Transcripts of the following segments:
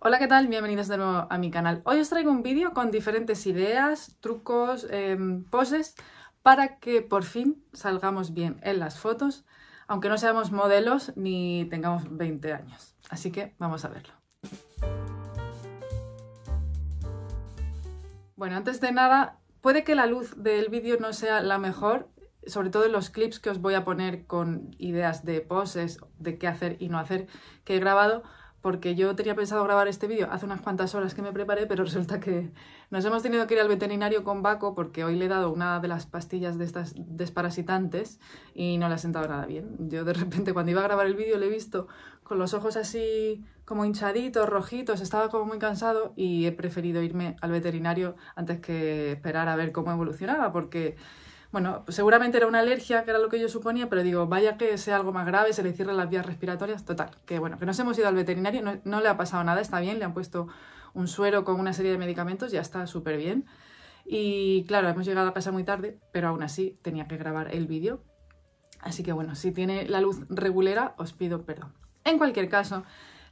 Hola, ¿qué tal? Bienvenidos de nuevo a mi canal. Hoy os traigo un vídeo con diferentes ideas, trucos, em, poses para que por fin salgamos bien en las fotos, aunque no seamos modelos ni tengamos 20 años. Así que vamos a verlo. Bueno, antes de nada, puede que la luz del vídeo no sea la mejor, sobre todo en los clips que os voy a poner con ideas de poses, de qué hacer y no hacer que he grabado, porque yo tenía pensado grabar este vídeo hace unas cuantas horas que me preparé, pero resulta que nos hemos tenido que ir al veterinario con Baco porque hoy le he dado una de las pastillas de estas desparasitantes y no le ha sentado nada bien. Yo de repente cuando iba a grabar el vídeo le he visto con los ojos así como hinchaditos, rojitos, estaba como muy cansado y he preferido irme al veterinario antes que esperar a ver cómo evolucionaba porque bueno, pues seguramente era una alergia, que era lo que yo suponía, pero digo, vaya que sea algo más grave, se le cierran las vías respiratorias, total. Que bueno, que nos hemos ido al veterinario, no, le ha pasado nada, está bien, le han puesto un suero con una serie de medicamentos, ya está súper bien. Y claro, hemos llegado a casa muy tarde, pero aún así tenía que grabar el vídeo. Así que bueno, si tiene la luz regulera, os pido perdón. En cualquier caso,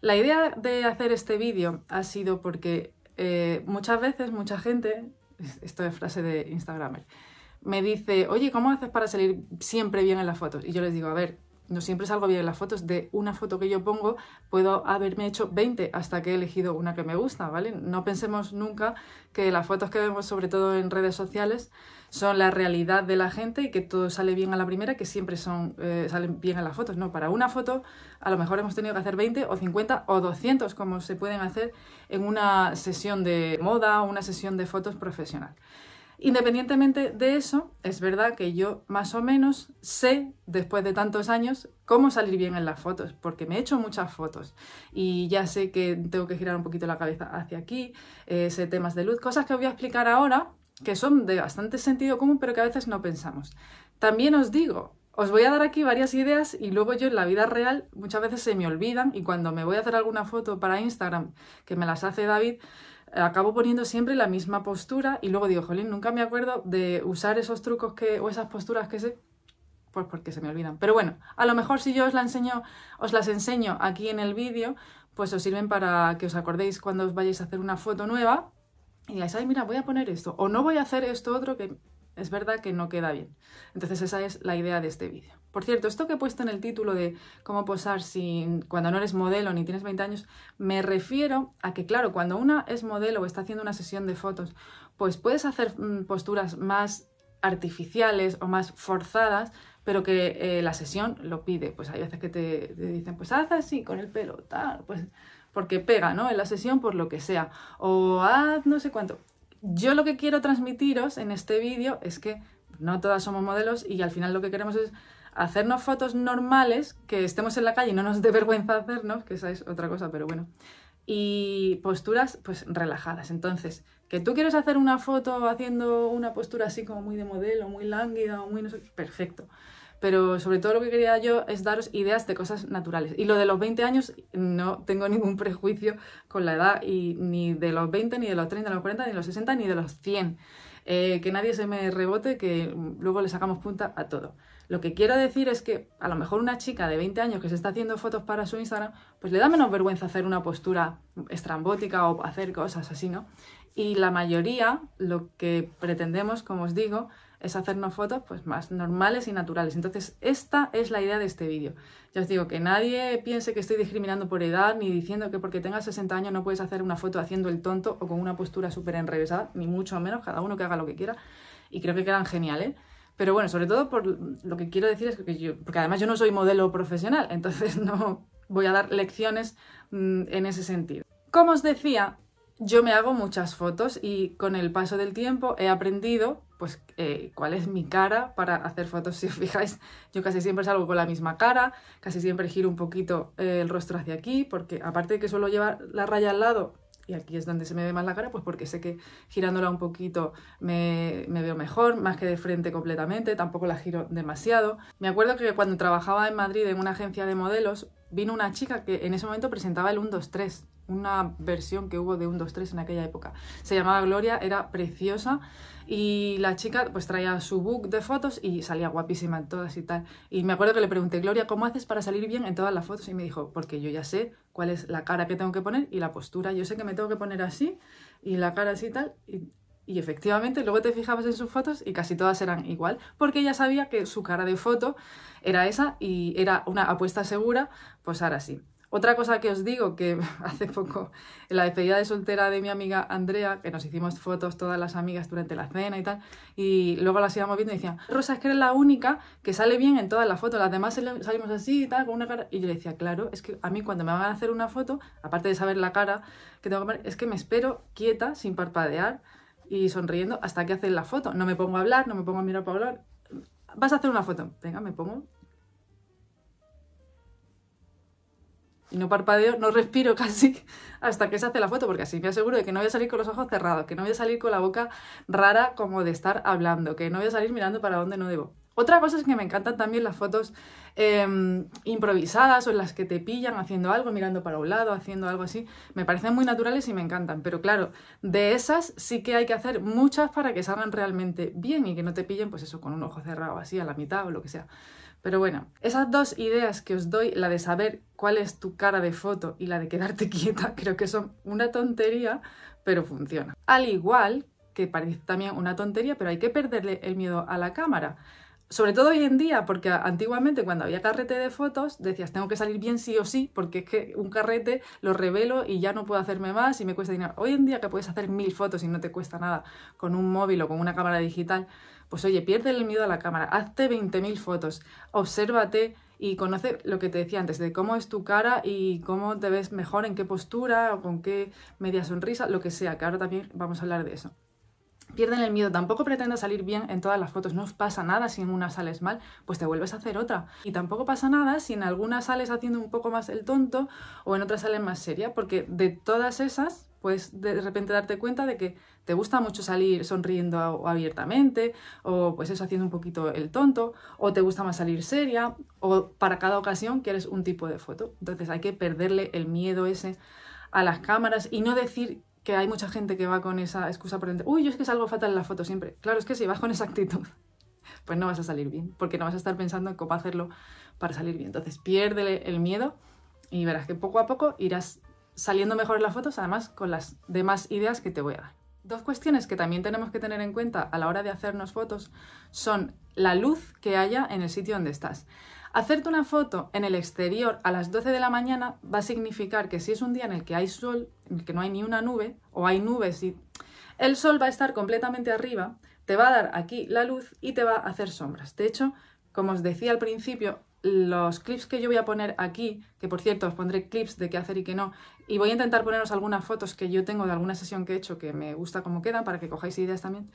la idea de hacer este vídeo ha sido porque eh, muchas veces, mucha gente, esto es frase de Instagramer, me dice, oye, ¿cómo haces para salir siempre bien en las fotos? Y yo les digo, a ver, no siempre salgo bien en las fotos. De una foto que yo pongo, puedo haberme hecho 20 hasta que he elegido una que me gusta, ¿vale? No pensemos nunca que las fotos que vemos, sobre todo en redes sociales, son la realidad de la gente y que todo sale bien a la primera, que siempre son, eh, salen bien en las fotos. No, para una foto a lo mejor hemos tenido que hacer 20 o 50 o 200, como se pueden hacer en una sesión de moda o una sesión de fotos profesional. Independientemente de eso, es verdad que yo más o menos sé, después de tantos años, cómo salir bien en las fotos, porque me he hecho muchas fotos y ya sé que tengo que girar un poquito la cabeza hacia aquí, sé temas de luz, cosas que os voy a explicar ahora, que son de bastante sentido común, pero que a veces no pensamos. También os digo, os voy a dar aquí varias ideas y luego yo en la vida real muchas veces se me olvidan y cuando me voy a hacer alguna foto para Instagram que me las hace David, acabo poniendo siempre la misma postura y luego digo, jolín, nunca me acuerdo de usar esos trucos que, o esas posturas que sé, pues porque se me olvidan. Pero bueno, a lo mejor si yo os, la enseño, os las enseño aquí en el vídeo, pues os sirven para que os acordéis cuando os vayáis a hacer una foto nueva y digáis, ay, mira, voy a poner esto, o no voy a hacer esto otro que es verdad que no queda bien. Entonces esa es la idea de este vídeo. Por cierto, esto que he puesto en el título de cómo posar sin, cuando no eres modelo ni tienes 20 años, me refiero a que, claro, cuando una es modelo o está haciendo una sesión de fotos, pues puedes hacer mm, posturas más artificiales o más forzadas, pero que eh, la sesión lo pide. Pues hay veces que te, te dicen, pues haz así con el pelo, tal, pues porque pega, ¿no? En la sesión por lo que sea. O haz no sé cuánto. Yo lo que quiero transmitiros en este vídeo es que no todas somos modelos y al final lo que queremos es hacernos fotos normales, que estemos en la calle y no nos dé vergüenza hacernos, que esa es otra cosa, pero bueno. Y posturas pues relajadas. Entonces, que tú quieres hacer una foto haciendo una postura así como muy de modelo, muy lánguida, o muy no sé, perfecto pero sobre todo lo que quería yo es daros ideas de cosas naturales. Y lo de los 20 años, no tengo ningún prejuicio con la edad, y ni de los 20, ni de los 30, ni de los 40, ni de los 60, ni de los 100. Eh, que nadie se me rebote, que luego le sacamos punta a todo. Lo que quiero decir es que a lo mejor una chica de 20 años que se está haciendo fotos para su Instagram, pues le da menos vergüenza hacer una postura estrambótica o hacer cosas así, ¿no? Y la mayoría, lo que pretendemos, como os digo, es hacernos fotos pues más normales y naturales. Entonces, esta es la idea de este vídeo. Ya os digo que nadie piense que estoy discriminando por edad ni diciendo que porque tengas 60 años no puedes hacer una foto haciendo el tonto o con una postura súper enrevesada, ni mucho menos, cada uno que haga lo que quiera. Y creo que quedan geniales. Pero bueno, sobre todo por lo que quiero decir es que yo, porque además yo no soy modelo profesional, entonces no voy a dar lecciones mm, en ese sentido. Como os decía, yo me hago muchas fotos y con el paso del tiempo he aprendido pues eh, cuál es mi cara para hacer fotos. Si os fijáis, yo casi siempre salgo con la misma cara, casi siempre giro un poquito eh, el rostro hacia aquí, porque aparte de que suelo llevar la raya al lado, y aquí es donde se me ve más la cara, pues porque sé que girándola un poquito me, me veo mejor, más que de frente completamente, tampoco la giro demasiado. Me acuerdo que cuando trabajaba en Madrid en una agencia de modelos, vino una chica que en ese momento presentaba el 1, 2, 3 una versión que hubo de un 2, 3 en aquella época. Se llamaba Gloria, era preciosa y la chica pues traía su book de fotos y salía guapísima en todas y tal. Y me acuerdo que le pregunté, Gloria, ¿cómo haces para salir bien en todas las fotos? Y me dijo, porque yo ya sé cuál es la cara que tengo que poner y la postura. Yo sé que me tengo que poner así y la cara así y tal. Y, efectivamente, luego te fijabas en sus fotos y casi todas eran igual, porque ella sabía que su cara de foto era esa y era una apuesta segura pues ahora sí otra cosa que os digo, que hace poco, en la despedida de soltera de mi amiga Andrea, que nos hicimos fotos todas las amigas durante la cena y tal, y luego las íbamos viendo y decían, Rosa, es que eres la única que sale bien en todas las fotos, las demás salimos así y tal, con una cara... Y yo le decía, claro, es que a mí cuando me van a hacer una foto, aparte de saber la cara que tengo que poner, es que me espero quieta, sin parpadear, y sonriendo hasta que hacen la foto. No me pongo a hablar, no me pongo a mirar para hablar. Vas a hacer una foto. Venga, me pongo no parpadeo, no respiro casi hasta que se hace la foto, porque así me aseguro de que no voy a salir con los ojos cerrados, que no voy a salir con la boca rara como de estar hablando, que no voy a salir mirando para donde no debo. Otra cosa es que me encantan también las fotos em, improvisadas o en las que te pillan haciendo algo, mirando para un lado, haciendo algo así. Me parecen muy naturales y me encantan, pero claro, de esas sí que hay que hacer muchas para que salgan realmente bien y que no te pillen, pues eso, con un ojo cerrado así a la mitad o lo que sea. Pero bueno, esas dos ideas que os doy, la de saber cuál es tu cara de foto y la de quedarte quieta, creo que son una tontería, pero funciona. Al igual que parece también una tontería, pero hay que perderle el miedo a la cámara. Sobre todo hoy en día, porque antiguamente cuando había carrete de fotos decías tengo que salir bien sí o sí, porque es que un carrete lo revelo y ya no puedo hacerme más y me cuesta dinero. Hoy en día que puedes hacer mil fotos y no te cuesta nada con un móvil o con una cámara digital, pues oye, pierde el miedo a la cámara, hazte 20.000 fotos, obsérvate y conoce lo que te decía antes, de cómo es tu cara y cómo te ves mejor, en qué postura o con qué media sonrisa, lo que sea, que ahora también vamos a hablar de eso. Pierden el miedo, tampoco pretendas salir bien en todas las fotos, no pasa nada si en una sales mal, pues te vuelves a hacer otra. Y tampoco pasa nada si en alguna sales haciendo un poco más el tonto o en otra sales más seria, porque de todas esas pues de repente darte cuenta de que te gusta mucho salir sonriendo abiertamente, o pues eso haciendo un poquito el tonto, o te gusta más salir seria, o para cada ocasión quieres un tipo de foto. Entonces hay que perderle el miedo ese a las cámaras y no decir que hay mucha gente que va con esa excusa por dentro, uy, yo es que algo fatal en la foto siempre. Claro, es que si vas con esa actitud, pues no vas a salir bien, porque no vas a estar pensando en cómo hacerlo para salir bien. Entonces piérdele el miedo y verás que poco a poco irás saliendo mejor las fotos, además con las demás ideas que te voy a dar. Dos cuestiones que también tenemos que tener en cuenta a la hora de hacernos fotos son la luz que haya en el sitio donde estás. Hacerte una foto en el exterior a las 12 de la mañana va a significar que si es un día en el que hay sol, en el que no hay ni una nube, o hay nubes y el sol va a estar completamente arriba, te va a dar aquí la luz y te va a hacer sombras. De hecho, como os decía al principio, los clips que yo voy a poner aquí, que por cierto os pondré clips de qué hacer y qué no, y voy a intentar poneros algunas fotos que yo tengo de alguna sesión que he hecho que me gusta como quedan para que cojáis ideas también.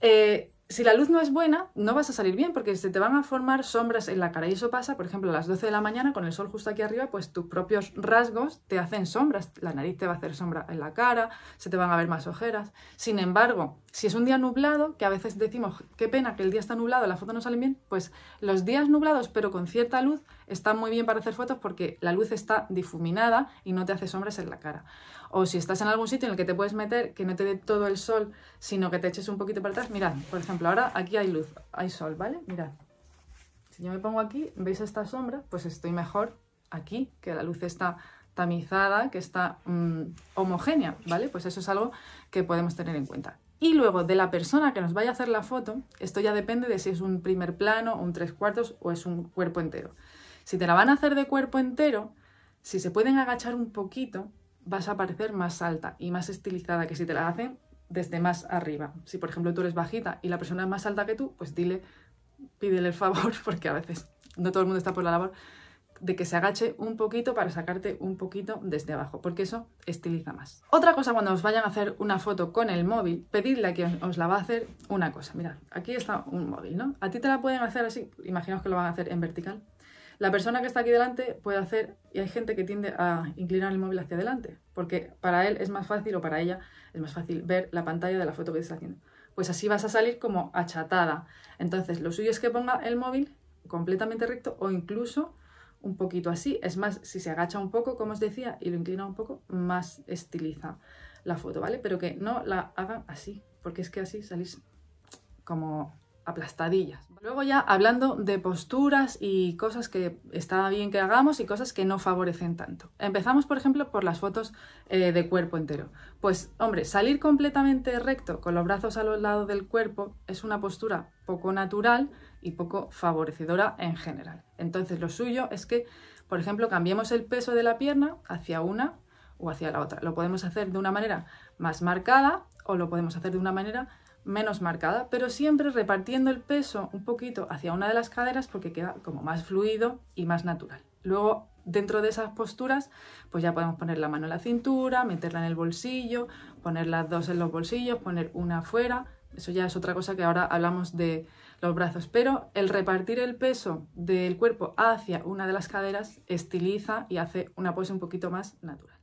Eh, si la luz no es buena, no vas a salir bien porque se te van a formar sombras en la cara. Y eso pasa, por ejemplo, a las 12 de la mañana con el sol justo aquí arriba, pues tus propios rasgos te hacen sombras. La nariz te va a hacer sombra en la cara, se te van a ver más ojeras. Sin embargo, si es un día nublado, que a veces decimos, qué pena que el día está nublado, las fotos no salen bien, pues los días nublados pero con cierta luz Está muy bien para hacer fotos porque la luz está difuminada y no te hace sombras en la cara. O si estás en algún sitio en el que te puedes meter, que no te dé todo el sol, sino que te eches un poquito para atrás. Mirad, por ejemplo, ahora aquí hay luz, hay sol, ¿vale? Mirad. Si yo me pongo aquí, ¿veis esta sombra? Pues estoy mejor aquí, que la luz está tamizada, que está mm, homogénea, ¿vale? Pues eso es algo que podemos tener en cuenta. Y luego de la persona que nos vaya a hacer la foto, esto ya depende de si es un primer plano, un tres cuartos o es un cuerpo entero. Si te la van a hacer de cuerpo entero, si se pueden agachar un poquito, vas a parecer más alta y más estilizada que si te la hacen desde más arriba. Si por ejemplo tú eres bajita y la persona es más alta que tú, pues dile, pídele el favor, porque a veces no todo el mundo está por la labor, de que se agache un poquito para sacarte un poquito desde abajo, porque eso estiliza más. Otra cosa cuando os vayan a hacer una foto con el móvil, pedidle a quien os la va a hacer una cosa. Mirad, aquí está un móvil, ¿no? A ti te la pueden hacer así, imaginaos que lo van a hacer en vertical, la persona que está aquí delante puede hacer, y hay gente que tiende a inclinar el móvil hacia adelante, porque para él es más fácil o para ella es más fácil ver la pantalla de la foto que está haciendo. Pues así vas a salir como achatada. Entonces, lo suyo es que ponga el móvil completamente recto o incluso un poquito así. Es más, si se agacha un poco, como os decía, y lo inclina un poco, más estiliza la foto, ¿vale? Pero que no la hagan así, porque es que así salís como aplastadillas. Luego ya hablando de posturas y cosas que está bien que hagamos y cosas que no favorecen tanto. Empezamos, por ejemplo, por las fotos eh, de cuerpo entero. Pues, hombre, salir completamente recto con los brazos a los lados del cuerpo es una postura poco natural y poco favorecedora en general. Entonces, lo suyo es que, por ejemplo, cambiemos el peso de la pierna hacia una o hacia la otra. Lo podemos hacer de una manera más marcada o lo podemos hacer de una manera menos marcada, pero siempre repartiendo el peso un poquito hacia una de las caderas porque queda como más fluido y más natural. Luego, dentro de esas posturas, pues ya podemos poner la mano en la cintura, meterla en el bolsillo, poner las dos en los bolsillos, poner una afuera. Eso ya es otra cosa que ahora hablamos de los brazos, pero el repartir el peso del cuerpo hacia una de las caderas estiliza y hace una pose un poquito más natural.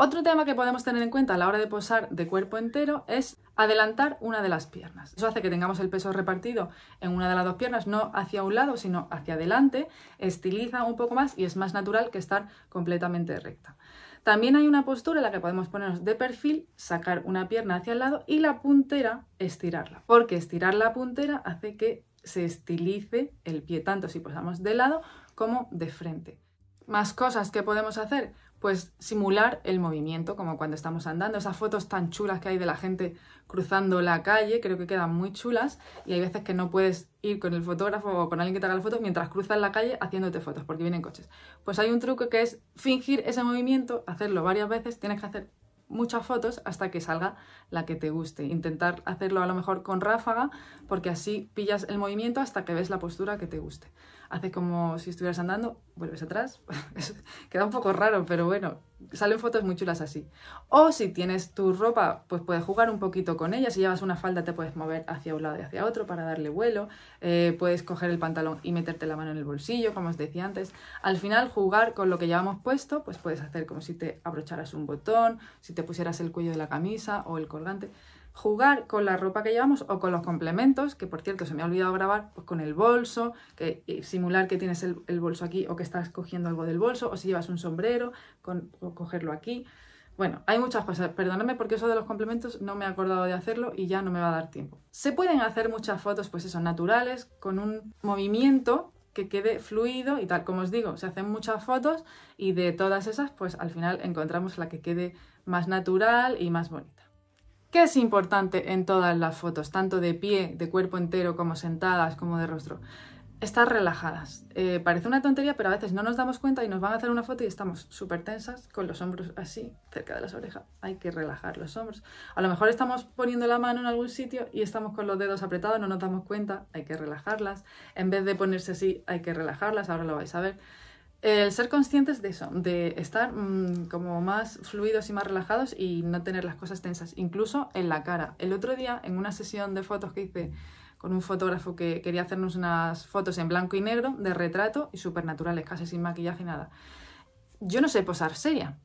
Otro tema que podemos tener en cuenta a la hora de posar de cuerpo entero es adelantar una de las piernas. Eso hace que tengamos el peso repartido en una de las dos piernas, no hacia un lado, sino hacia adelante, estiliza un poco más y es más natural que estar completamente recta. También hay una postura en la que podemos ponernos de perfil, sacar una pierna hacia el lado y la puntera estirarla, porque estirar la puntera hace que se estilice el pie, tanto si posamos de lado como de frente. Más cosas que podemos hacer pues simular el movimiento, como cuando estamos andando. Esas fotos tan chulas que hay de la gente cruzando la calle, creo que quedan muy chulas. Y hay veces que no puedes ir con el fotógrafo o con alguien que te haga la foto mientras cruzas la calle haciéndote fotos, porque vienen coches. Pues hay un truco que es fingir ese movimiento, hacerlo varias veces, tienes que hacer muchas fotos hasta que salga la que te guste. Intentar hacerlo a lo mejor con ráfaga, porque así pillas el movimiento hasta que ves la postura que te guste haces como si estuvieras andando, vuelves atrás. Queda un poco raro, pero bueno, salen fotos muy chulas así. O si tienes tu ropa, pues puedes jugar un poquito con ella. Si llevas una falda, te puedes mover hacia un lado y hacia otro para darle vuelo. Eh, puedes coger el pantalón y meterte la mano en el bolsillo, como os decía antes. Al final, jugar con lo que llevamos puesto, pues puedes hacer como si te abrocharas un botón, si te pusieras el cuello de la camisa o el colgante jugar con la ropa que llevamos o con los complementos, que por cierto se me ha olvidado grabar, pues con el bolso, que simular que tienes el, bolso aquí o que estás cogiendo algo del bolso, o si llevas un sombrero, con, cogerlo aquí. Bueno, hay muchas cosas, perdóname porque eso de los complementos no me he acordado de hacerlo y ya no me va a dar tiempo. Se pueden hacer muchas fotos, pues eso, naturales, con un movimiento que quede fluido y tal. Como os digo, se hacen muchas fotos y de todas esas, pues al final encontramos la que quede más natural y más bonita. ¿Qué es importante en todas las fotos, tanto de pie, de cuerpo entero, como sentadas, como de rostro. Estar relajadas. Eh, parece una tontería, pero a veces no nos damos cuenta y nos van a hacer una foto y estamos súper tensas, con los hombros así, cerca de las orejas. Hay que relajar los hombros. A lo mejor estamos poniendo la mano en algún sitio y estamos con los dedos apretados, no nos damos cuenta, hay que relajarlas. En vez de ponerse así, hay que relajarlas, ahora lo vais a ver el ser conscientes de eso, de estar mm, como más fluidos y más relajados y no tener las cosas tensas, incluso en la cara. El otro día, en una sesión de fotos que hice con un fotógrafo que quería hacernos unas fotos en blanco y negro, de retrato y supernaturales, casi sin maquillaje y nada. Yo no sé posar seria,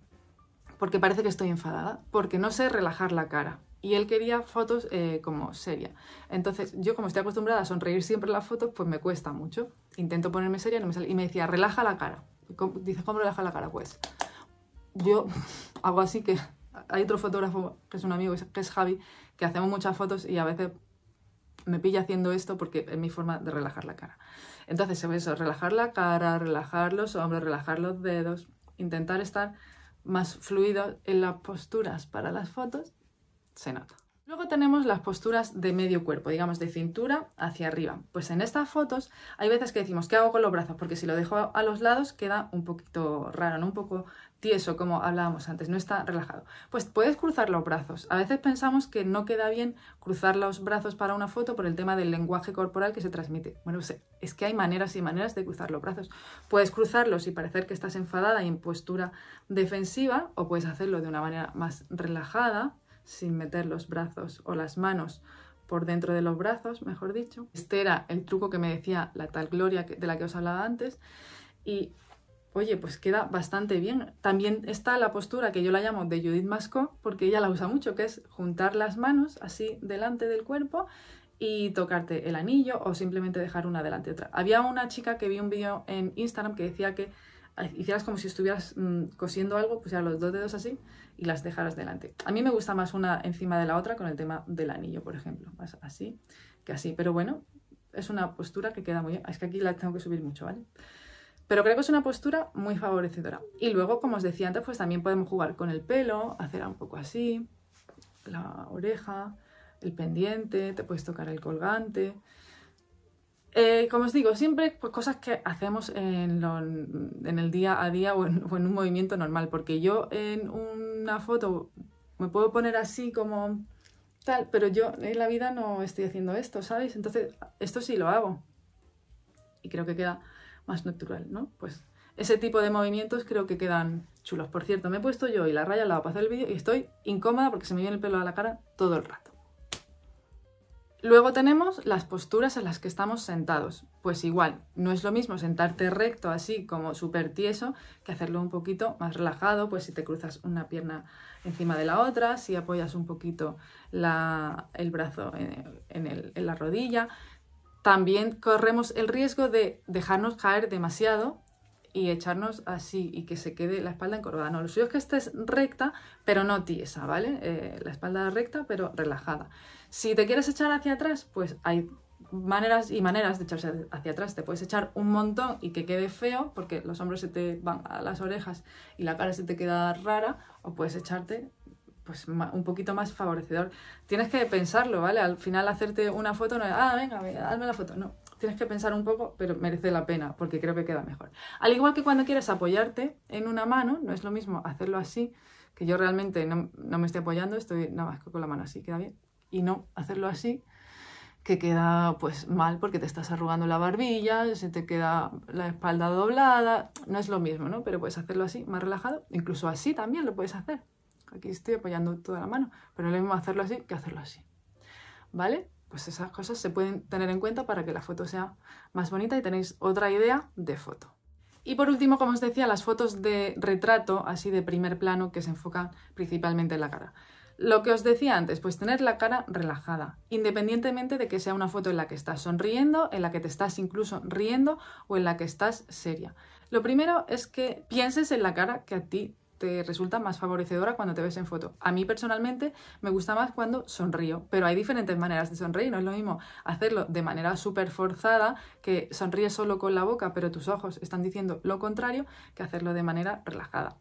porque parece que estoy enfadada, porque no sé relajar la cara y él quería fotos eh, como seria. Entonces, yo como estoy acostumbrada a sonreír siempre en las fotos, pues me cuesta mucho. Intento ponerme seria y me decía, relaja la cara. Dices, ¿cómo relaja la cara? Pues yo hago así que hay otro fotógrafo que es un amigo, que es Javi, que hacemos muchas fotos y a veces me pilla haciendo esto porque es mi forma de relajar la cara. Entonces, eso, relajar la cara, relajar los hombros, relajar los dedos, intentar estar más fluido en las posturas para las fotos se Luego tenemos las posturas de medio cuerpo, digamos de cintura hacia arriba. Pues en estas fotos hay veces que decimos, ¿qué hago con los brazos? Porque si lo dejo a los lados queda un poquito raro, un poco tieso, como hablábamos antes, no está relajado. Pues puedes cruzar los brazos. A veces pensamos que no queda bien cruzar los brazos para una foto por el tema del lenguaje corporal que se transmite. Bueno, es que hay maneras y maneras de cruzar los brazos. Puedes cruzarlos y parecer que estás enfadada y en postura defensiva, o puedes hacerlo de una manera más relajada, sin meter los brazos o las manos por dentro de los brazos, mejor dicho. Este era el truco que me decía la tal Gloria de la que os hablaba antes. Y oye, pues queda bastante bien. También está la postura que yo la llamo de Judith Masco porque ella la usa mucho, que es juntar las manos así delante del cuerpo y tocarte el anillo o simplemente dejar una delante de otra. Había una chica que vi un vídeo en Instagram que decía que hicieras como si estuvieras mm, cosiendo algo, pusieras los dos dedos así y las dejaras delante. A mí me gusta más una encima de la otra con el tema del anillo, por ejemplo, más así que así. Pero bueno, es una postura que queda muy Es que aquí la tengo que subir mucho, ¿vale? Pero creo que es una postura muy favorecedora. Y luego, como os decía antes, pues también podemos jugar con el pelo, hacer un poco así, la oreja, el pendiente, te puedes tocar el colgante. Eh, como os digo, siempre pues, cosas que hacemos en, el día a día o en, o en un movimiento normal, porque yo en una foto me puedo poner así como tal, pero yo en la vida no estoy haciendo esto, ¿sabéis? Entonces, esto sí lo hago. Y creo que queda más natural, ¿no? Pues ese tipo de movimientos creo que quedan chulos. Por cierto, me he puesto yo y la raya al lado para hacer el vídeo y estoy incómoda porque se me viene el pelo a la cara todo el rato. Luego tenemos las posturas en las que estamos sentados. Pues igual, no es lo mismo sentarte recto así como súper tieso que hacerlo un poquito más relajado, pues si te cruzas una pierna encima de la otra, si apoyas un poquito el brazo en la rodilla. También corremos el riesgo de dejarnos caer demasiado y echarnos así y que se quede la espalda encorvada. No, lo suyo es que estés recta, pero no tiesa, ¿vale? Eh, la espalda recta, pero relajada. Si te quieres echar hacia atrás, pues hay maneras y maneras de echarse hacia atrás. Te puedes echar un montón y que quede feo, porque los hombros se te van a las orejas y la cara se te queda rara, o puedes echarte pues un poquito más favorecedor. Tienes que pensarlo, ¿vale? Al final hacerte una foto no es, ah, venga, dame la foto, no tienes que pensar un poco, pero merece la pena porque creo que queda mejor. Al igual que cuando quieres apoyarte en una mano, no es lo mismo hacerlo así, que yo realmente no, me estoy apoyando, estoy nada más con la mano así, queda bien, y no hacerlo así, que queda pues mal porque te estás arrugando la barbilla, se te queda la espalda doblada, no es lo mismo, ¿no? Pero puedes hacerlo así, más relajado, incluso así también lo puedes hacer. Aquí estoy apoyando toda la mano, pero es lo mismo hacerlo así que hacerlo así. ¿Vale? pues esas cosas se pueden tener en cuenta para que la foto sea más bonita y tenéis otra idea de foto. Y por último, como os decía, las fotos de retrato, así de primer plano, que se enfocan principalmente en la cara. Lo que os decía antes, pues tener la cara relajada, independientemente de que sea una foto en la que estás sonriendo, en la que te estás incluso riendo o en la que estás seria. Lo primero es que pienses en la cara que a ti te resulta más favorecedora cuando te ves en foto. A mí personalmente me gusta más cuando sonrío, pero hay diferentes maneras de sonreír, no es lo mismo hacerlo de manera súper forzada, que sonríes solo con la boca, pero tus ojos están diciendo lo contrario, que hacerlo de manera relajada.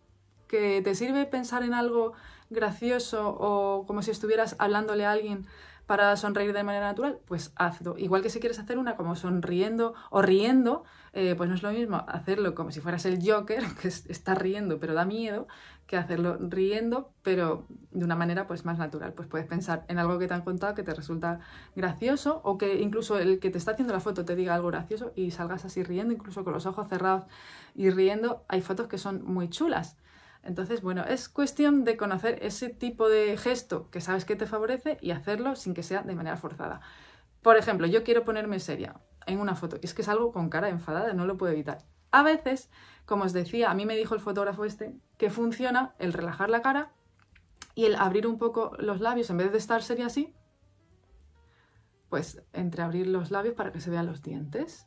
¿Que te sirve pensar en algo gracioso o como si estuvieras hablándole a alguien para sonreír de manera natural, pues hazlo. Igual que si quieres hacer una como sonriendo o riendo, eh, pues no es lo mismo hacerlo como si fueras el Joker, que está riendo pero da miedo, que hacerlo riendo pero de una manera pues más natural. Pues puedes pensar en algo que te han contado que te resulta gracioso o que incluso el que te está haciendo la foto te diga algo gracioso y salgas así riendo, incluso con los ojos cerrados y riendo. Hay fotos que son muy chulas. Entonces, bueno, es cuestión de conocer ese tipo de gesto que sabes que te favorece y hacerlo sin que sea de manera forzada. Por ejemplo, yo quiero ponerme seria en una foto y es que salgo con cara enfadada, no lo puedo evitar. A veces, como os decía, a mí me dijo el fotógrafo este que funciona el relajar la cara y el abrir un poco los labios en vez de estar seria así, pues entreabrir los labios para que se vean los dientes.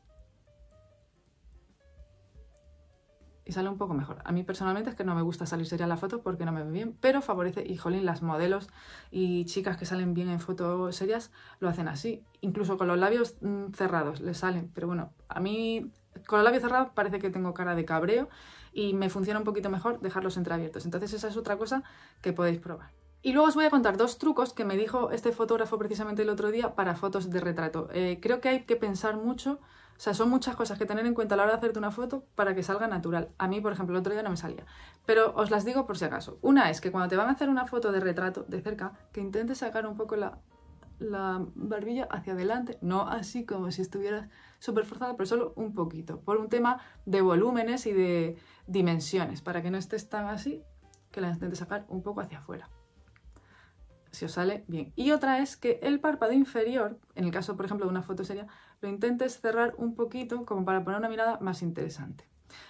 y sale un poco mejor. A mí personalmente es que no me gusta salir seria la foto porque no me ve bien, pero favorece, y jolín, las modelos y chicas que salen bien en fotos serias lo hacen así, incluso con los labios mm, cerrados les salen, pero bueno, a mí con los labios cerrados parece que tengo cara de cabreo y me funciona un poquito mejor dejarlos entreabiertos, entonces esa es otra cosa que podéis probar. Y luego os voy a contar dos trucos que me dijo este fotógrafo precisamente el otro día para fotos de retrato. Eh, creo que hay que pensar mucho o sea, son muchas cosas que tener en cuenta a la hora de hacerte una foto para que salga natural. A mí, por ejemplo, el otro día no me salía. Pero os las digo por si acaso. Una es que cuando te van a hacer una foto de retrato de cerca, que intentes sacar un poco la, barbilla hacia adelante, no así como si estuvieras súper forzada, pero solo un poquito, por un tema de volúmenes y de dimensiones, para que no estés tan así, que la intentes sacar un poco hacia afuera. Si os sale bien. Y otra es que el párpado inferior, en el caso, por ejemplo, de una foto seria, lo intentes cerrar un poquito como para poner una mirada más interesante.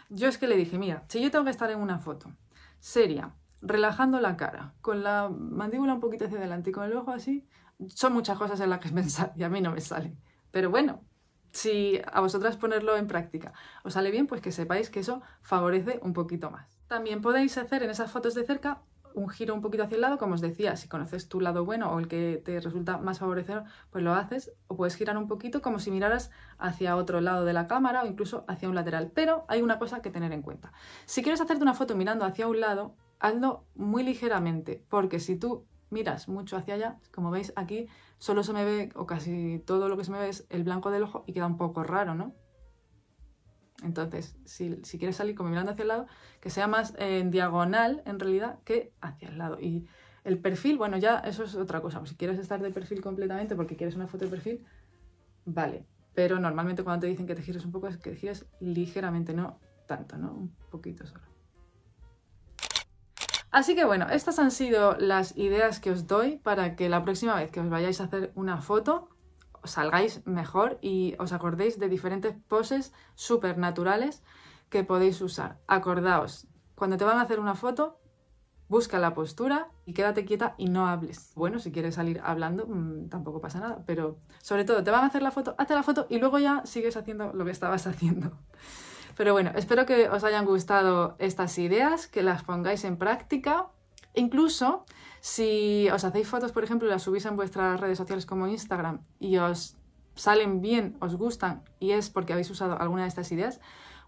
Yo es que le dije, mira, si yo tengo que estar en una foto seria, relajando la cara, con la mandíbula un poquito hacia adelante y con el ojo así, son muchas cosas en las que pensar y a mí no me sale. Pero bueno, si a vosotras ponerlo en práctica os sale bien, pues que sepáis que eso favorece un poquito más. También podéis hacer en esas fotos de cerca un giro un poquito hacia el lado, como os decía, si conoces tu lado bueno o el que te resulta más favorecedor, pues lo haces, o puedes girar un poquito como si miraras hacia otro lado de la cámara o incluso hacia un lateral. Pero hay una cosa que tener en cuenta. Si quieres hacerte una foto mirando hacia un lado, hazlo muy ligeramente, porque si tú miras mucho hacia allá, como veis aquí, solo se me ve, o casi todo lo que se me ve es el blanco del ojo y queda un poco raro, ¿no? Entonces, si, quieres salir como mirando hacia el lado, que sea más eh, en diagonal en realidad que hacia el lado. Y el perfil, bueno, ya eso es otra cosa. si quieres estar de perfil completamente porque quieres una foto de perfil, vale. Pero normalmente cuando te dicen que te gires un poco es que te gires ligeramente, no tanto, ¿no? Un poquito solo. Así que bueno, estas han sido las ideas que os doy para que la próxima vez que os vayáis a hacer una foto, salgáis mejor y os acordéis de diferentes poses súper naturales que podéis usar. Acordaos, cuando te van a hacer una foto, busca la postura y quédate quieta y no hables. Bueno, si quieres salir hablando, mm, tampoco pasa nada, pero sobre todo, te van a hacer la foto, hazte la foto y luego ya sigues haciendo lo que estabas haciendo. Pero bueno, espero que os hayan gustado estas ideas, que las pongáis en práctica. Incluso si os hacéis fotos, por ejemplo, y las subís en vuestras redes sociales como Instagram y os salen bien, os gustan y es porque habéis usado alguna de estas ideas,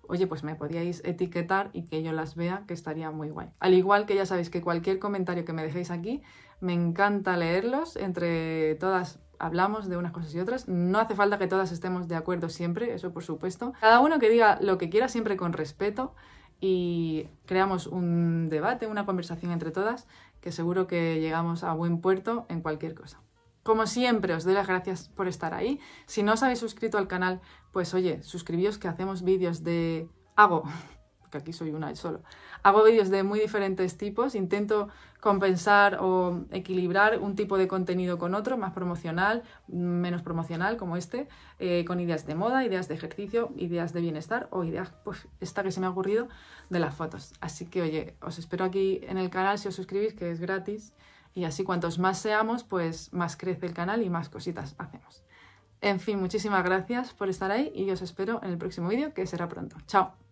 oye, pues me podíais etiquetar y que yo las vea, que estaría muy guay. Al igual que ya sabéis que cualquier comentario que me dejéis aquí, me encanta leerlos. Entre todas hablamos de unas cosas y otras. No hace falta que todas estemos de acuerdo siempre, eso por supuesto. Cada uno que diga lo que quiera siempre con respeto y creamos un debate, una conversación entre todas, que seguro que llegamos a buen puerto en cualquier cosa. Como siempre, os doy las gracias por estar ahí. Si no os habéis suscrito al canal, pues oye, suscribíos que hacemos vídeos de... Hago que aquí soy una y solo. Hago vídeos de muy diferentes tipos, intento compensar o equilibrar un tipo de contenido con otro, más promocional, menos promocional como este, eh, con ideas de moda, ideas de ejercicio, ideas de bienestar o ideas, pues esta que se me ha ocurrido, de las fotos. Así que oye, os espero aquí en el canal si os suscribís, que es gratis, y así cuantos más seamos, pues más crece el canal y más cositas hacemos. En fin, muchísimas gracias por estar ahí y os espero en el próximo vídeo que será pronto. ¡Chao!